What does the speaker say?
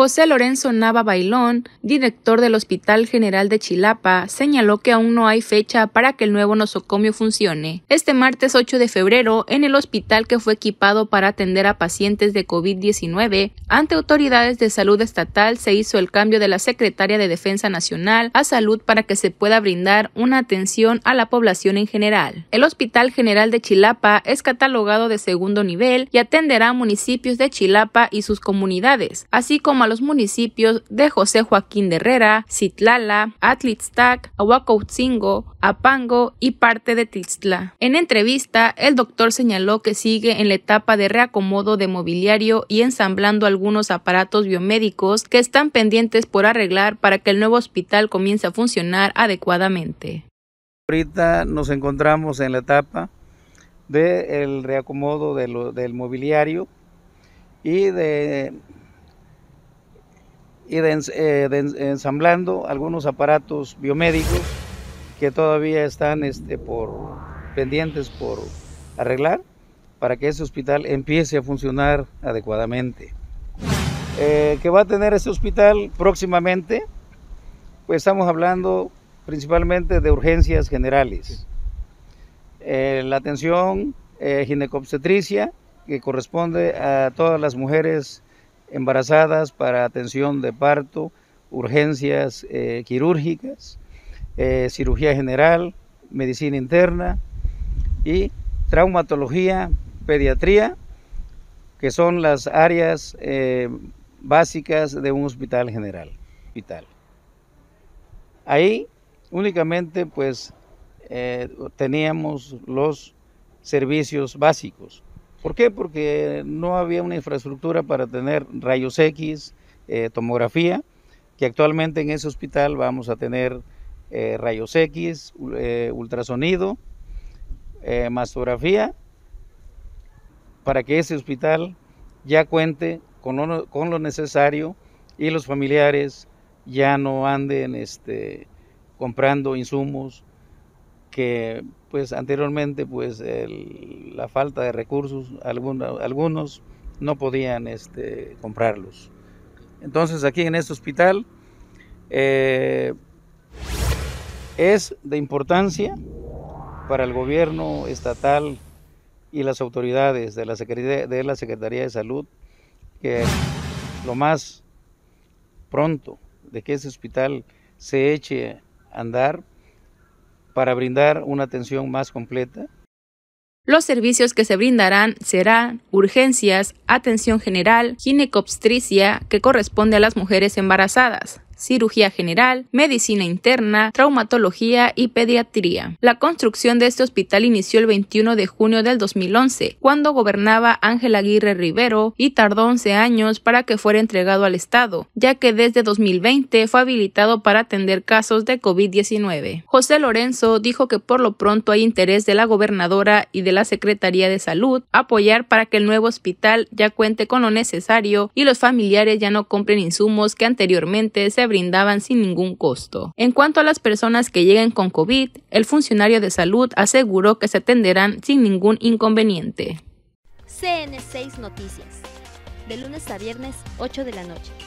José Lorenzo Nava Bailón, director del Hospital General de Chilapa, señaló que aún no hay fecha para que el nuevo nosocomio funcione. Este martes 8 de febrero, en el hospital que fue equipado para atender a pacientes de COVID-19, ante autoridades de salud estatal se hizo el cambio de la secretaria de Defensa Nacional a Salud para que se pueda brindar una atención a la población en general. El Hospital General de Chilapa es catalogado de segundo nivel y atenderá a municipios de Chilapa y sus comunidades, así como los municipios de José Joaquín de Herrera, Citlala, Atlitztac, Aguacotzingo, Apango y parte de Tiztla. En entrevista, el doctor señaló que sigue en la etapa de reacomodo de mobiliario y ensamblando algunos aparatos biomédicos que están pendientes por arreglar para que el nuevo hospital comience a funcionar adecuadamente. Ahorita nos encontramos en la etapa del reacomodo del mobiliario y de y eh, ensamblando algunos aparatos biomédicos que todavía están este, por, pendientes por arreglar para que ese hospital empiece a funcionar adecuadamente. Eh, ¿Qué va a tener este hospital próximamente? Pues estamos hablando principalmente de urgencias generales. Eh, la atención ginecobstetricia, que corresponde a todas las mujeres embarazadas para atención de parto, urgencias eh, quirúrgicas, eh, cirugía general, medicina interna y traumatología, pediatría, que son las áreas eh, básicas de un hospital general. Ahí únicamente pues teníamos los servicios básicos. ¿Por qué? Porque no había una infraestructura para tener rayos X, eh, tomografía, que actualmente en ese hospital vamos a tener eh, rayos X, eh, ultrasonido, mastografía, para que ese hospital ya cuente con lo, necesario y los familiares ya no anden este, comprando insumos que pues anteriormente pues la falta de recursos algunos no podían este, comprarlos entonces aquí en este hospital eh, es de importancia para el gobierno estatal y las autoridades de la de, la Secretaría de Salud que lo más pronto de que ese hospital se eche a andar para brindar una atención más completa. Los servicios que se brindarán serán urgencias, atención general, ginecobstricia, que corresponde a las mujeres embarazadas, cirugía general, medicina interna, traumatología y pediatría. La construcción de este hospital inició el 21 de junio del 2011, cuando gobernaba Ángel Aguirre Rivero y tardó 11 años para que fuera entregado al Estado, ya que desde 2020 fue habilitado para atender casos de COVID-19. José Lorenzo dijo que por lo pronto hay interés de la gobernadora y de la Secretaría de Salud apoyar para que el nuevo hospital ya cuente con lo necesario y los familiares ya no compren insumos que anteriormente se brindaban sin ningún costo. En cuanto a las personas que lleguen con COVID, el funcionario de salud aseguró que se atenderán sin ningún inconveniente. CN6 Noticias, de lunes a viernes 8 de la noche.